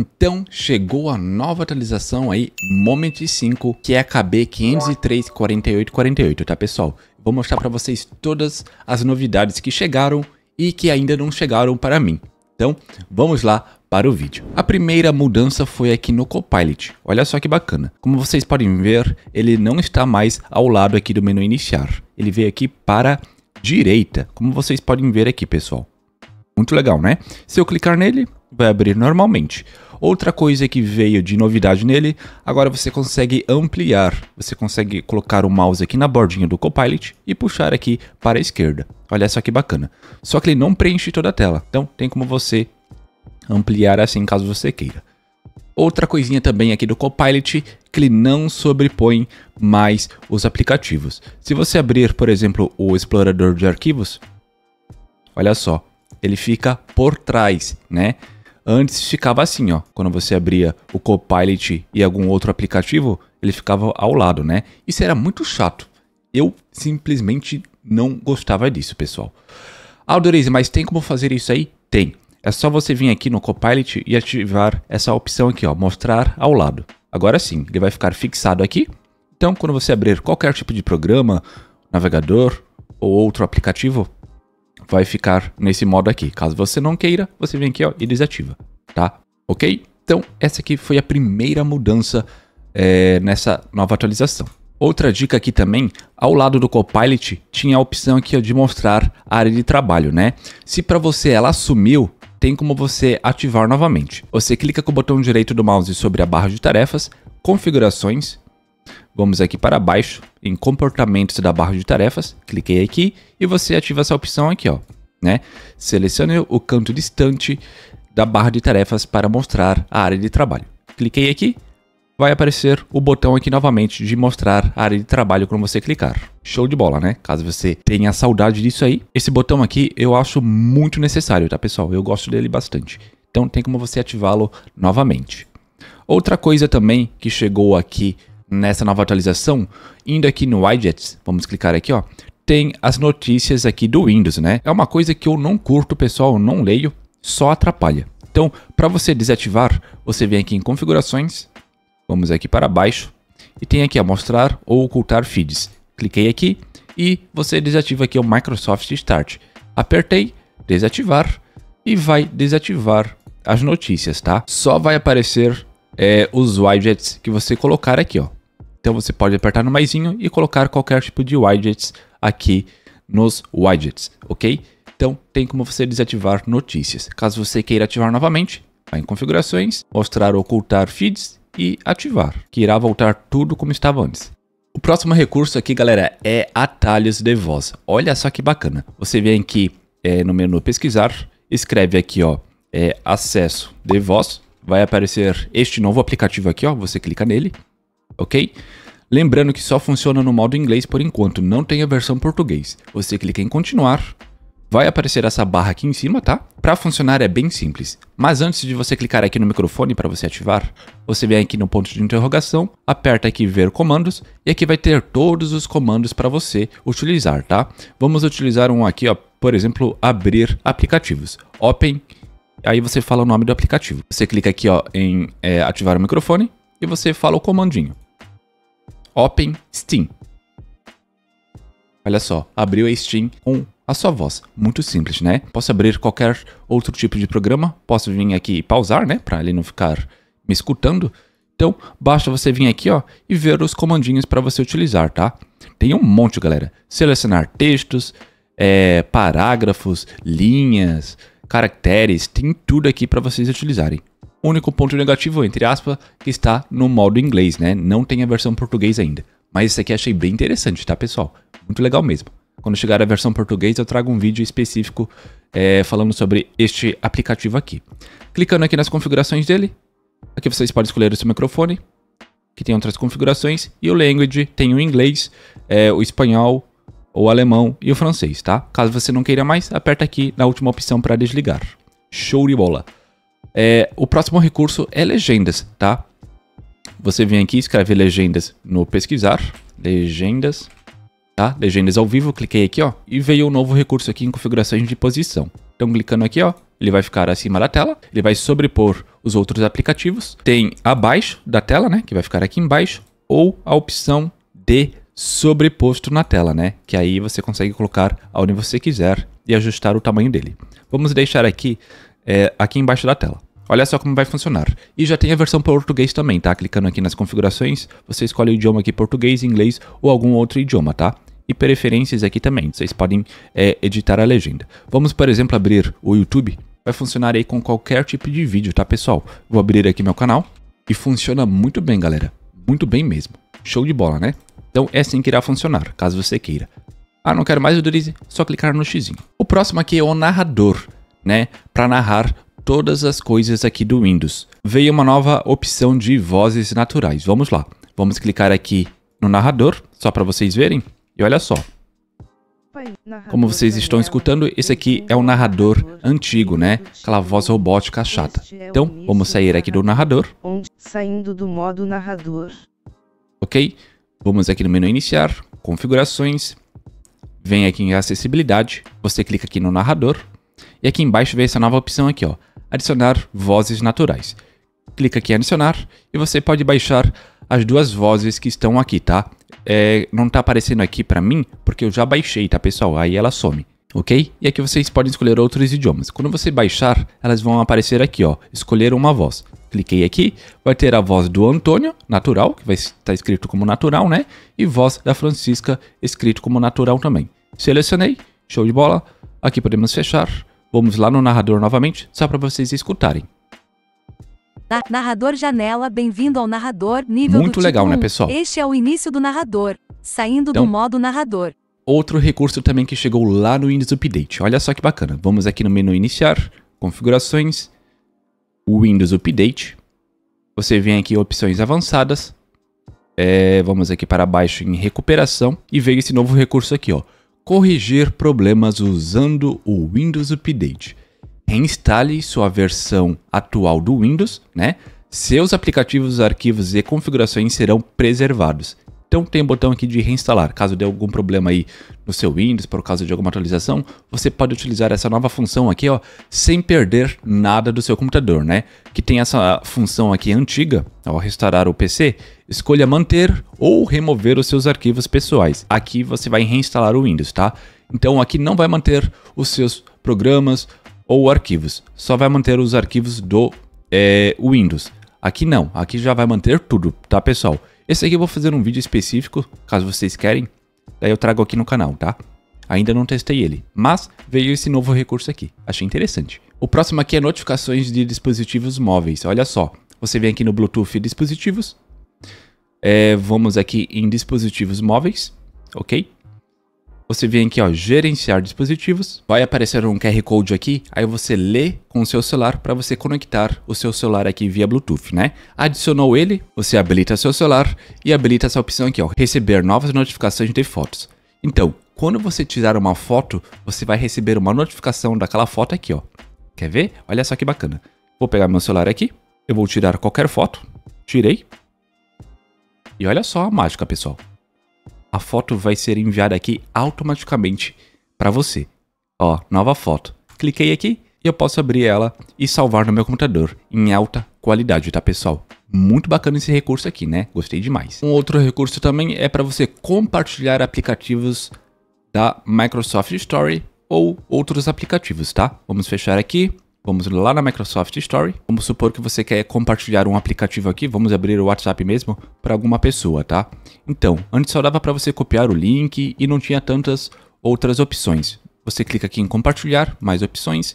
Então chegou a nova atualização aí, Moment 5, que é a KB 503-4848, tá pessoal? Vou mostrar para vocês todas as novidades que chegaram e que ainda não chegaram para mim. Então, vamos lá para o vídeo. A primeira mudança foi aqui no Copilot. Olha só que bacana. Como vocês podem ver, ele não está mais ao lado aqui do menu iniciar. Ele veio aqui para a direita, como vocês podem ver aqui, pessoal. Muito legal, né? Se eu clicar nele, vai abrir normalmente. Outra coisa que veio de novidade nele, agora você consegue ampliar. Você consegue colocar o mouse aqui na bordinha do Copilot e puxar aqui para a esquerda. Olha só que bacana. Só que ele não preenche toda a tela, então tem como você ampliar assim caso você queira. Outra coisinha também aqui do Copilot que ele não sobrepõe mais os aplicativos. Se você abrir, por exemplo, o explorador de arquivos, olha só, ele fica por trás, né? Antes ficava assim, ó. Quando você abria o Copilot e algum outro aplicativo, ele ficava ao lado, né? Isso era muito chato. Eu simplesmente não gostava disso, pessoal. Aldorize, mas tem como fazer isso aí? Tem. É só você vir aqui no Copilot e ativar essa opção aqui, ó, mostrar ao lado. Agora sim, ele vai ficar fixado aqui. Então, quando você abrir qualquer tipo de programa, navegador ou outro aplicativo, vai ficar nesse modo aqui. Caso você não queira, você vem aqui ó, e desativa, tá? Ok? Então, essa aqui foi a primeira mudança é, nessa nova atualização. Outra dica aqui também, ao lado do Copilot tinha a opção aqui ó, de mostrar a área de trabalho, né? Se para você ela sumiu, tem como você ativar novamente. Você clica com o botão direito do mouse sobre a barra de tarefas, configurações Vamos aqui para baixo em comportamentos da barra de tarefas, cliquei aqui e você ativa essa opção aqui, ó, né? Selecione o canto distante da barra de tarefas para mostrar a área de trabalho. Cliquei aqui, vai aparecer o botão aqui novamente de mostrar a área de trabalho quando você clicar. Show de bola, né? Caso você tenha saudade disso aí, esse botão aqui eu acho muito necessário, tá pessoal? Eu gosto dele bastante. Então tem como você ativá-lo novamente. Outra coisa também que chegou aqui nessa nova atualização, indo aqui no widgets, vamos clicar aqui, ó, tem as notícias aqui do Windows, né? É uma coisa que eu não curto, pessoal, eu não leio, só atrapalha. Então, para você desativar, você vem aqui em configurações, vamos aqui para baixo, e tem aqui a mostrar ou ocultar feeds. Cliquei aqui e você desativa aqui o Microsoft Start. Apertei, desativar e vai desativar as notícias, tá? Só vai aparecer é, os widgets que você colocar aqui, ó. Então você pode apertar no maisinho e colocar qualquer tipo de widgets aqui nos widgets, ok? Então tem como você desativar notícias. Caso você queira ativar novamente, vai em configurações, mostrar ou ocultar feeds e ativar, que irá voltar tudo como estava antes. O próximo recurso aqui, galera, é atalhos de voz. Olha só que bacana. Você vem aqui é, no menu pesquisar, escreve aqui, ó, é, acesso de voz. Vai aparecer este novo aplicativo aqui, ó. Você clica nele ok? Lembrando que só funciona no modo inglês por enquanto, não tem a versão português. Você clica em continuar, vai aparecer essa barra aqui em cima, tá? Para funcionar é bem simples. Mas antes de você clicar aqui no microfone para você ativar, você vem aqui no ponto de interrogação, aperta aqui ver comandos e aqui vai ter todos os comandos para você utilizar, tá? Vamos utilizar um aqui, ó, por exemplo, abrir aplicativos. Open, aí você fala o nome do aplicativo. Você clica aqui, ó, em é, ativar o microfone e você fala o comandinho. Open Steam. Olha só, abriu a Steam com a sua voz. Muito simples, né? Posso abrir qualquer outro tipo de programa, posso vir aqui e pausar, né? Para ele não ficar me escutando. Então, basta você vir aqui ó, e ver os comandinhos para você utilizar, tá? Tem um monte, galera. Selecionar textos, é, parágrafos, linhas, caracteres, tem tudo aqui para vocês utilizarem. O único ponto negativo, entre aspas, que está no modo inglês, né? Não tem a versão português ainda. Mas isso aqui achei bem interessante, tá, pessoal? Muito legal mesmo. Quando chegar a versão português, eu trago um vídeo específico é, falando sobre este aplicativo aqui. Clicando aqui nas configurações dele, aqui vocês podem escolher o seu microfone, que tem outras configurações, e o language tem o inglês, é, o espanhol, o alemão e o francês, tá? Caso você não queira mais, aperta aqui na última opção para desligar. Show de bola! É, o próximo recurso é legendas, tá? Você vem aqui, escreve legendas no pesquisar, legendas, tá? Legendas ao vivo, cliquei aqui, ó, e veio o um novo recurso aqui em configurações de posição. Então, clicando aqui, ó, ele vai ficar acima da tela, ele vai sobrepor os outros aplicativos. Tem abaixo da tela, né, que vai ficar aqui embaixo, ou a opção de sobreposto na tela, né? Que aí você consegue colocar aonde você quiser e ajustar o tamanho dele. Vamos deixar aqui é, aqui embaixo da tela. Olha só como vai funcionar. E já tem a versão português também, tá? Clicando aqui nas configurações, você escolhe o idioma aqui português, inglês ou algum outro idioma, tá? E preferências aqui também, vocês podem é, editar a legenda. Vamos, por exemplo, abrir o YouTube. Vai funcionar aí com qualquer tipo de vídeo, tá, pessoal? Vou abrir aqui meu canal e funciona muito bem, galera. Muito bem mesmo. Show de bola, né? Então é assim que irá funcionar, caso você queira. Ah, não quero mais o Dorize? Só clicar no xizinho. O próximo aqui é o narrador né, para narrar todas as coisas aqui do Windows. Veio uma nova opção de vozes naturais. Vamos lá. Vamos clicar aqui no narrador, só para vocês verem. E olha só. Como vocês estão escutando, esse aqui é o narrador antigo, né? Aquela voz robótica chata. Então, vamos sair aqui do narrador. Saindo do modo narrador. Ok? Vamos aqui no menu iniciar, configurações. Vem aqui em acessibilidade. Você clica aqui no narrador. E aqui embaixo vem essa nova opção aqui, ó, adicionar vozes naturais. Clica aqui em adicionar e você pode baixar as duas vozes que estão aqui, tá? É, não tá aparecendo aqui para mim porque eu já baixei, tá pessoal? Aí ela some ok? E aqui vocês podem escolher outros idiomas. Quando você baixar, elas vão aparecer aqui, ó, escolher uma voz. Cliquei aqui, vai ter a voz do Antônio, natural, que vai estar tá escrito como natural, né? E voz da Francisca, escrito como natural também. Selecionei, show de bola. Aqui podemos fechar Vamos lá no narrador novamente, só para vocês escutarem. Na narrador Janela, bem-vindo ao narrador nível Muito legal, tipo né, pessoal? Este é o início do narrador, saindo então, do modo narrador. Outro recurso também que chegou lá no Windows Update. Olha só que bacana. Vamos aqui no menu iniciar, configurações, Windows Update. Você vem aqui opções avançadas. É, vamos aqui para baixo em recuperação e veio esse novo recurso aqui, ó corrigir problemas usando o Windows Update. Reinstale sua versão atual do Windows, né? Seus aplicativos, arquivos e configurações serão preservados. Então tem um botão aqui de reinstalar. Caso dê algum problema aí no seu Windows, por causa de alguma atualização, você pode utilizar essa nova função aqui, ó, sem perder nada do seu computador, né? Que tem essa função aqui antiga, ao restaurar o PC, escolha manter ou remover os seus arquivos pessoais. Aqui você vai reinstalar o Windows, tá? Então aqui não vai manter os seus programas ou arquivos, só vai manter os arquivos do é, Windows. Aqui não, aqui já vai manter tudo, tá pessoal? Esse aqui eu vou fazer um vídeo específico, caso vocês querem. Daí eu trago aqui no canal, tá? Ainda não testei ele, mas veio esse novo recurso aqui. Achei interessante. O próximo aqui é notificações de dispositivos móveis. Olha só, você vem aqui no Bluetooth dispositivos. É, vamos aqui em dispositivos móveis, ok? você vem aqui, ó, gerenciar dispositivos, vai aparecer um QR Code aqui, aí você lê com o seu celular para você conectar o seu celular aqui via Bluetooth, né? Adicionou ele, você habilita seu celular e habilita essa opção aqui, ó, receber novas notificações de fotos. Então, quando você tirar uma foto, você vai receber uma notificação daquela foto aqui, ó. Quer ver? Olha só que bacana. Vou pegar meu celular aqui, eu vou tirar qualquer foto, tirei. E olha só a mágica, pessoal a foto vai ser enviada aqui automaticamente para você. Ó, nova foto. Cliquei aqui e eu posso abrir ela e salvar no meu computador em alta qualidade, tá pessoal? Muito bacana esse recurso aqui, né? Gostei demais. Um outro recurso também é para você compartilhar aplicativos da Microsoft Story ou outros aplicativos, tá? Vamos fechar aqui. Vamos lá na Microsoft Story. Vamos supor que você quer compartilhar um aplicativo aqui. Vamos abrir o WhatsApp mesmo para alguma pessoa, tá? Então, antes só dava para você copiar o link e não tinha tantas outras opções. Você clica aqui em compartilhar, mais opções.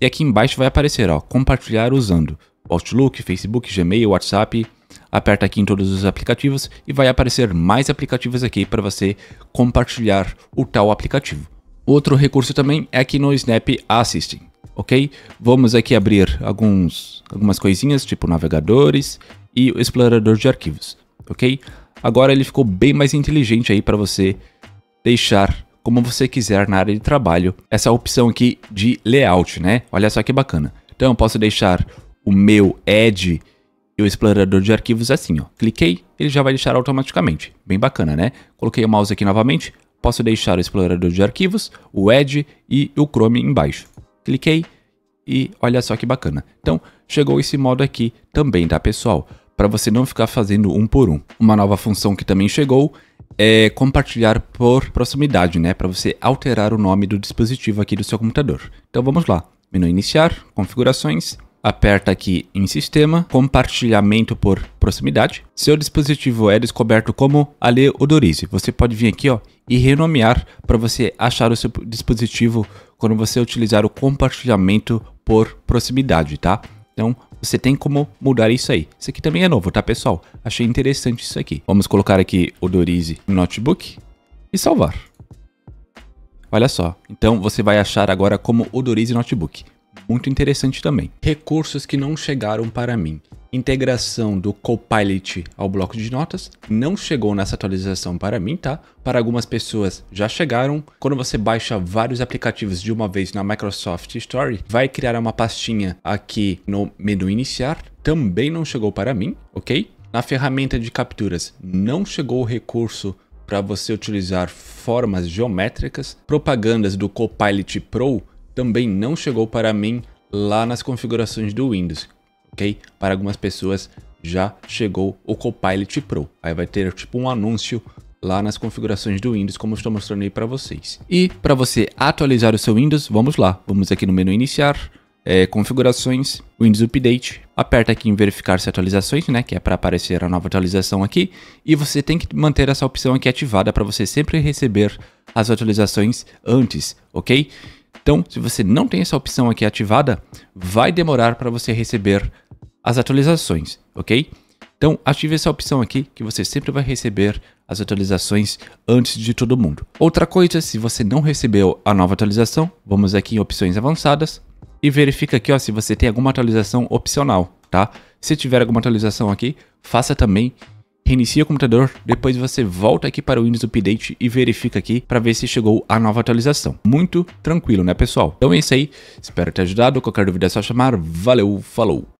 E aqui embaixo vai aparecer, ó, compartilhar usando Outlook, Facebook, Gmail, WhatsApp. Aperta aqui em todos os aplicativos e vai aparecer mais aplicativos aqui para você compartilhar o tal aplicativo. Outro recurso também é aqui no Snap Assistant ok? Vamos aqui abrir alguns, algumas coisinhas, tipo navegadores e o explorador de arquivos, ok? Agora ele ficou bem mais inteligente aí para você deixar como você quiser na área de trabalho essa opção aqui de layout, né? Olha só que bacana. Então eu posso deixar o meu Edge e o explorador de arquivos assim, ó. Cliquei, ele já vai deixar automaticamente. Bem bacana, né? Coloquei o mouse aqui novamente, posso deixar o explorador de arquivos, o Edge e o Chrome embaixo. Cliquei e olha só que bacana. Então, chegou esse modo aqui também, tá pessoal? Para você não ficar fazendo um por um. Uma nova função que também chegou é compartilhar por proximidade, né? Para você alterar o nome do dispositivo aqui do seu computador. Então vamos lá. Menu iniciar, configurações, aperta aqui em Sistema, Compartilhamento por Proximidade. Seu dispositivo é descoberto como odorize Você pode vir aqui ó, e renomear para você achar o seu dispositivo quando você utilizar o compartilhamento por proximidade, tá? Então, você tem como mudar isso aí. Isso aqui também é novo, tá, pessoal? Achei interessante isso aqui. Vamos colocar aqui Odorize Notebook e salvar. Olha só, então você vai achar agora como Odorize Notebook muito interessante também. Recursos que não chegaram para mim. Integração do Copilot ao bloco de notas não chegou nessa atualização para mim, tá? Para algumas pessoas já chegaram. Quando você baixa vários aplicativos de uma vez na Microsoft Store, vai criar uma pastinha aqui no menu iniciar. Também não chegou para mim, ok? Na ferramenta de capturas não chegou o recurso para você utilizar formas geométricas. Propagandas do Copilot Pro também não chegou para mim lá nas configurações do Windows, ok? Para algumas pessoas já chegou o Copilot Pro. Aí vai ter tipo um anúncio lá nas configurações do Windows, como estou mostrando aí para vocês. E para você atualizar o seu Windows, vamos lá. Vamos aqui no menu iniciar, é, configurações, Windows Update. Aperta aqui em verificar se atualizações, né, que é para aparecer a nova atualização aqui. E você tem que manter essa opção aqui ativada para você sempre receber as atualizações antes, ok? Então, se você não tem essa opção aqui ativada, vai demorar para você receber as atualizações, ok? Então, ative essa opção aqui que você sempre vai receber as atualizações antes de todo mundo. Outra coisa, se você não recebeu a nova atualização, vamos aqui em opções avançadas e verifica aqui ó, se você tem alguma atualização opcional, tá? Se tiver alguma atualização aqui, faça também reinicia o computador, depois você volta aqui para o Windows Update e verifica aqui para ver se chegou a nova atualização. Muito tranquilo, né pessoal? Então é isso aí, espero ter ajudado, qualquer dúvida é só chamar, valeu, falou!